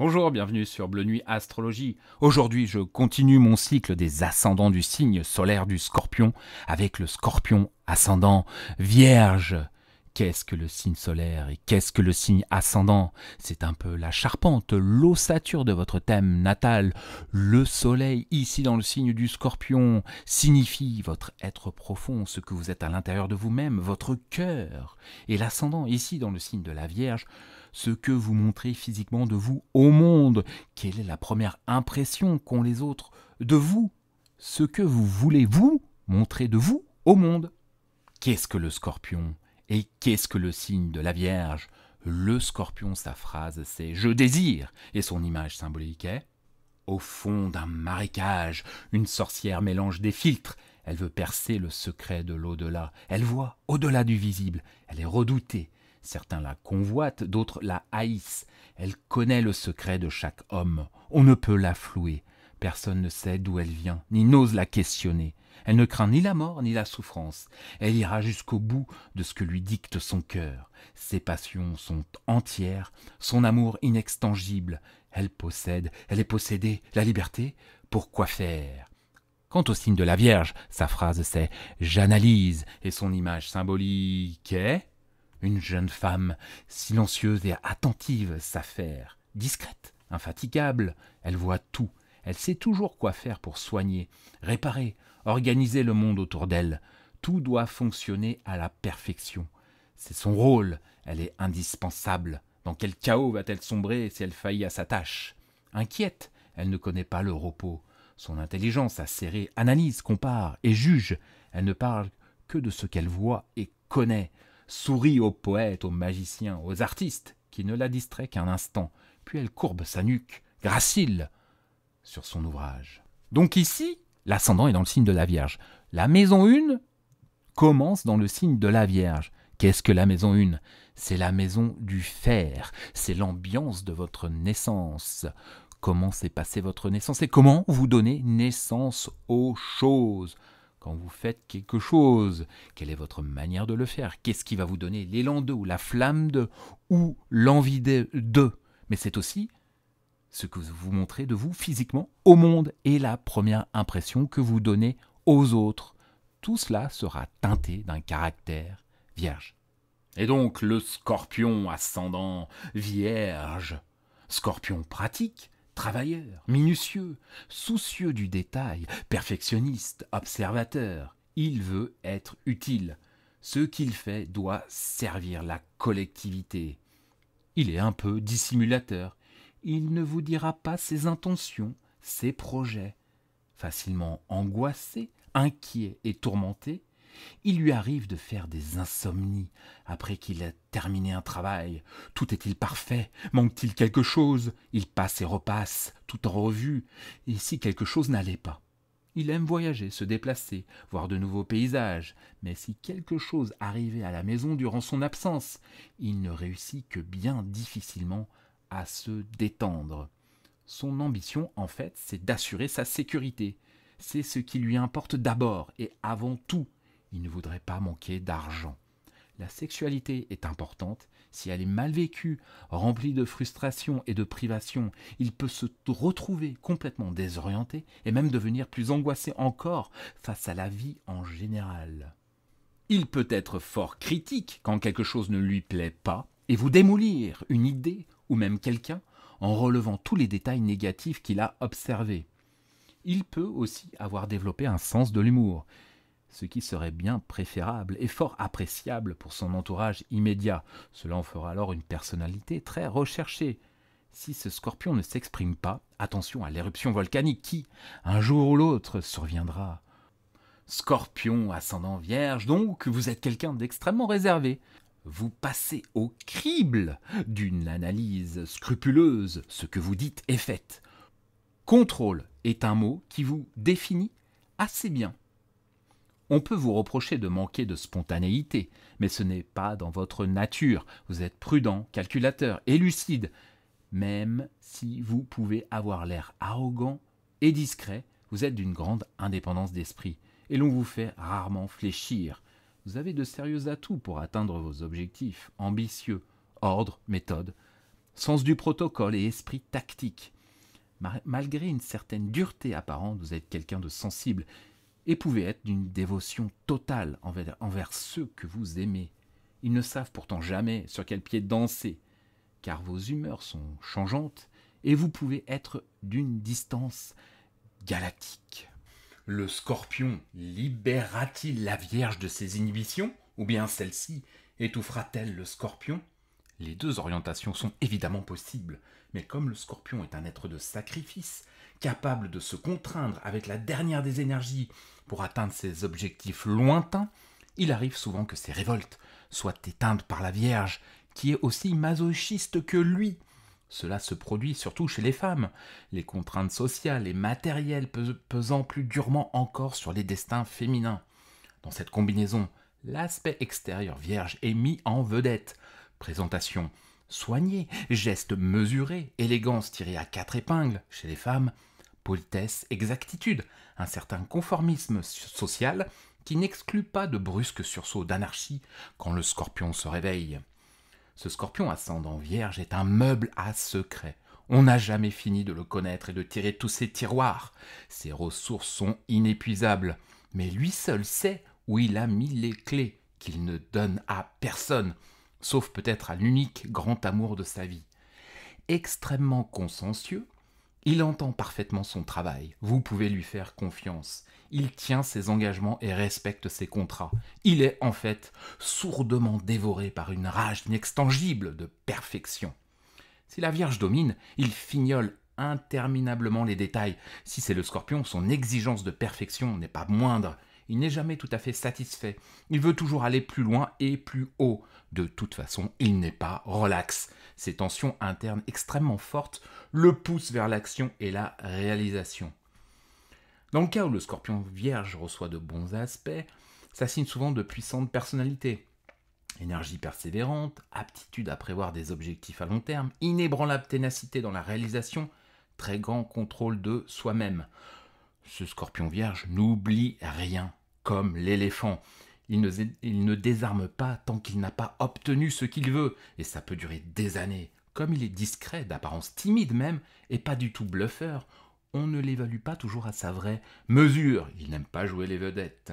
Bonjour, bienvenue sur Bleu Nuit Astrologie. Aujourd'hui, je continue mon cycle des ascendants du signe solaire du scorpion avec le scorpion ascendant vierge. Qu'est-ce que le signe solaire et qu'est-ce que le signe ascendant C'est un peu la charpente, l'ossature de votre thème natal. Le soleil, ici dans le signe du scorpion, signifie votre être profond, ce que vous êtes à l'intérieur de vous-même, votre cœur. Et l'ascendant, ici dans le signe de la Vierge, ce que vous montrez physiquement de vous au monde, quelle est la première impression qu'ont les autres de vous, ce que vous voulez vous montrer de vous au monde. Qu'est-ce que le scorpion Et qu'est-ce que le signe de la Vierge Le scorpion, sa phrase, c'est Je désire, et son image symbolique est Au fond d'un marécage, une sorcière mélange des filtres, elle veut percer le secret de l'au-delà. Elle voit au-delà du visible. Elle est redoutée. Certains la convoitent, d'autres la haïssent. Elle connaît le secret de chaque homme. On ne peut la flouer. Personne ne sait d'où elle vient, ni n'ose la questionner. Elle ne craint ni la mort, ni la souffrance. Elle ira jusqu'au bout de ce que lui dicte son cœur. Ses passions sont entières, son amour inextangible. Elle possède, elle est possédée. La liberté, pour quoi faire Quant au signe de la Vierge, sa phrase c'est J'analyse, et son image symbolique est une jeune femme silencieuse et attentive s'affaire, discrète, infatigable, elle voit tout, elle sait toujours quoi faire pour soigner, réparer, organiser le monde autour d'elle. Tout doit fonctionner à la perfection. C'est son rôle, elle est indispensable. Dans quel chaos va-t-elle sombrer si elle faillit à sa tâche Inquiète, elle ne connaît pas le repos. Son intelligence acérée analyse, compare et juge. Elle ne parle que de ce qu'elle voit et connaît sourit aux poètes, aux magiciens, aux artistes, qui ne la distrait qu'un instant, puis elle courbe sa nuque, gracile, sur son ouvrage. Donc ici, l'ascendant est dans le signe de la Vierge. La maison une commence dans le signe de la Vierge. Qu'est-ce que la maison une C'est la maison du fer, c'est l'ambiance de votre naissance. Comment s'est passée votre naissance et comment vous donnez naissance aux choses quand vous faites quelque chose Quelle est votre manière de le faire Qu'est-ce qui va vous donner l'élan de, ou la flamme de, ou l'envie de Mais c'est aussi ce que vous montrez de vous physiquement au monde et la première impression que vous donnez aux autres. Tout cela sera teinté d'un caractère vierge. Et donc le scorpion ascendant vierge, scorpion pratique, travailleur, minutieux, soucieux du détail, perfectionniste, observateur. Il veut être utile. Ce qu'il fait doit servir la collectivité. Il est un peu dissimulateur. Il ne vous dira pas ses intentions, ses projets. Facilement angoissé, inquiet et tourmenté, il lui arrive de faire des insomnies après qu'il a terminé un travail. Tout est-il parfait Manque-t-il quelque chose Il passe et repasse, tout en revue. Et si quelque chose n'allait pas Il aime voyager, se déplacer, voir de nouveaux paysages. Mais si quelque chose arrivait à la maison durant son absence, il ne réussit que bien difficilement à se détendre. Son ambition, en fait, c'est d'assurer sa sécurité. C'est ce qui lui importe d'abord et avant tout il ne voudrait pas manquer d'argent. La sexualité est importante. Si elle est mal vécue, remplie de frustration et de privation, il peut se retrouver complètement désorienté et même devenir plus angoissé encore face à la vie en général. Il peut être fort critique quand quelque chose ne lui plaît pas et vous démolir une idée ou même quelqu'un en relevant tous les détails négatifs qu'il a observés. Il peut aussi avoir développé un sens de l'humour ce qui serait bien préférable et fort appréciable pour son entourage immédiat. Cela en fera alors une personnalité très recherchée. Si ce scorpion ne s'exprime pas, attention à l'éruption volcanique qui, un jour ou l'autre, surviendra. Scorpion, ascendant vierge, donc vous êtes quelqu'un d'extrêmement réservé. Vous passez au crible d'une analyse scrupuleuse, ce que vous dites est fait. Contrôle est un mot qui vous définit assez bien. On peut vous reprocher de manquer de spontanéité, mais ce n'est pas dans votre nature. Vous êtes prudent, calculateur et lucide. Même si vous pouvez avoir l'air arrogant et discret, vous êtes d'une grande indépendance d'esprit et l'on vous fait rarement fléchir. Vous avez de sérieux atouts pour atteindre vos objectifs ambitieux, ordre, méthode, sens du protocole et esprit tactique. Malgré une certaine dureté apparente, vous êtes quelqu'un de sensible et pouvez être d'une dévotion totale envers, envers ceux que vous aimez. Ils ne savent pourtant jamais sur quel pied danser, car vos humeurs sont changeantes et vous pouvez être d'une distance galactique. Le scorpion libérera-t-il la Vierge de ses inhibitions ou bien celle-ci étouffera-t-elle le scorpion Les deux orientations sont évidemment possibles, mais comme le scorpion est un être de sacrifice, capable de se contraindre avec la dernière des énergies pour atteindre ses objectifs lointains, il arrive souvent que ces révoltes soient éteintes par la Vierge, qui est aussi masochiste que lui. Cela se produit surtout chez les femmes, les contraintes sociales et matérielles pesant plus durement encore sur les destins féminins. Dans cette combinaison, l'aspect extérieur vierge est mis en vedette. Présentation soignée, gestes mesurés, élégance tirée à quatre épingles chez les femmes, politesse, exactitude, un certain conformisme social qui n'exclut pas de brusques sursauts d'anarchie quand le scorpion se réveille. Ce scorpion ascendant vierge est un meuble à secret. On n'a jamais fini de le connaître et de tirer tous ses tiroirs. Ses ressources sont inépuisables, mais lui seul sait où il a mis les clés qu'il ne donne à personne, sauf peut-être à l'unique grand amour de sa vie. Extrêmement consciencieux, il entend parfaitement son travail, vous pouvez lui faire confiance. Il tient ses engagements et respecte ses contrats. Il est en fait sourdement dévoré par une rage inextangible de perfection. Si la Vierge domine, il fignole interminablement les détails. Si c'est le scorpion, son exigence de perfection n'est pas moindre il n'est jamais tout à fait satisfait. Il veut toujours aller plus loin et plus haut. De toute façon, il n'est pas relax. Ses tensions internes extrêmement fortes le poussent vers l'action et la réalisation. Dans le cas où le scorpion vierge reçoit de bons aspects, ça signe souvent de puissantes personnalités. Énergie persévérante, aptitude à prévoir des objectifs à long terme, inébranlable ténacité dans la réalisation, très grand contrôle de soi-même. Ce scorpion vierge n'oublie rien comme l'éléphant. Il ne, désarme pas tant qu'il n'a pas obtenu ce qu'il veut, et ça peut durer des années. Comme il est discret, d'apparence timide même, et pas du tout bluffeur, on ne l'évalue pas toujours à sa vraie mesure. Il n'aime pas jouer les vedettes.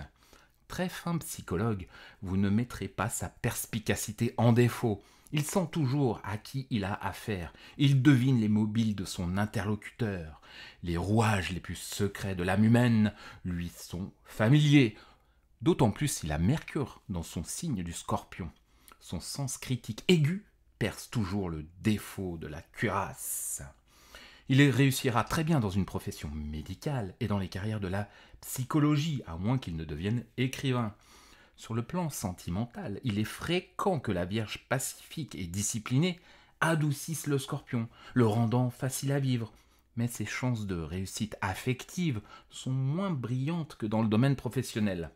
Très fin psychologue, vous ne mettrez pas sa perspicacité en défaut. Il sent toujours à qui il a affaire, il devine les mobiles de son interlocuteur, les rouages les plus secrets de l'âme humaine lui sont familiers, d'autant plus s'il a Mercure dans son signe du scorpion. Son sens critique aigu perce toujours le défaut de la cuirasse. Il réussira très bien dans une profession médicale et dans les carrières de la psychologie, à moins qu'il ne devienne écrivain. Sur le plan sentimental, il est fréquent que la Vierge pacifique et disciplinée adoucisse le scorpion, le rendant facile à vivre, mais ses chances de réussite affective sont moins brillantes que dans le domaine professionnel.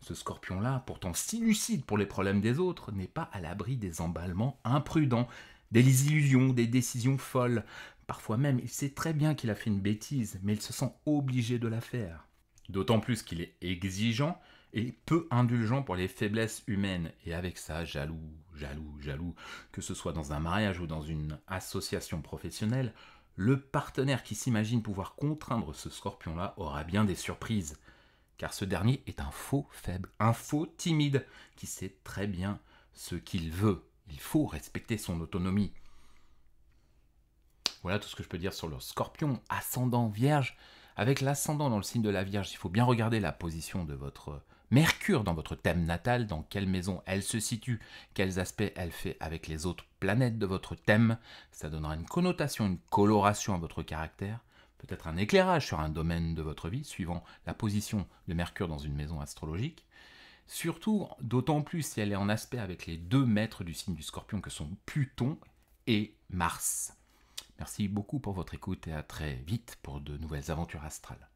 Ce scorpion-là, pourtant si lucide pour les problèmes des autres, n'est pas à l'abri des emballements imprudents, des illusions, des décisions folles. Parfois même, il sait très bien qu'il a fait une bêtise, mais il se sent obligé de la faire. D'autant plus qu'il est exigeant, et peu indulgent pour les faiblesses humaines. Et avec ça, jaloux, jaloux, jaloux, que ce soit dans un mariage ou dans une association professionnelle, le partenaire qui s'imagine pouvoir contraindre ce scorpion-là aura bien des surprises. Car ce dernier est un faux faible, un faux timide, qui sait très bien ce qu'il veut. Il faut respecter son autonomie. Voilà tout ce que je peux dire sur le scorpion, ascendant vierge. Avec l'ascendant dans le signe de la vierge, il faut bien regarder la position de votre Mercure dans votre thème natal, dans quelle maison elle se situe, quels aspects elle fait avec les autres planètes de votre thème, ça donnera une connotation, une coloration à votre caractère, peut-être un éclairage sur un domaine de votre vie, suivant la position de Mercure dans une maison astrologique. Surtout, d'autant plus si elle est en aspect avec les deux maîtres du signe du scorpion que sont Pluton et Mars. Merci beaucoup pour votre écoute et à très vite pour de nouvelles aventures astrales.